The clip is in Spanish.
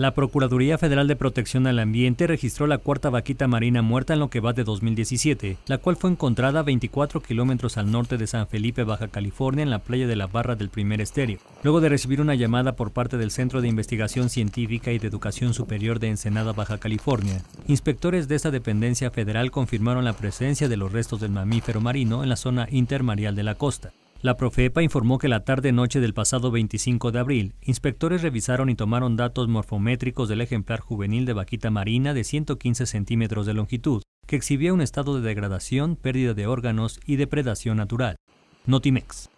La Procuraduría Federal de Protección al Ambiente registró la cuarta vaquita marina muerta en lo que va de 2017, la cual fue encontrada 24 kilómetros al norte de San Felipe, Baja California, en la playa de la Barra del Primer Estéreo. Luego de recibir una llamada por parte del Centro de Investigación Científica y de Educación Superior de Ensenada, Baja California, inspectores de esta dependencia federal confirmaron la presencia de los restos del mamífero marino en la zona intermareal de la costa. La Profepa informó que la tarde-noche del pasado 25 de abril, inspectores revisaron y tomaron datos morfométricos del ejemplar juvenil de vaquita marina de 115 centímetros de longitud, que exhibía un estado de degradación, pérdida de órganos y depredación natural. Notimex.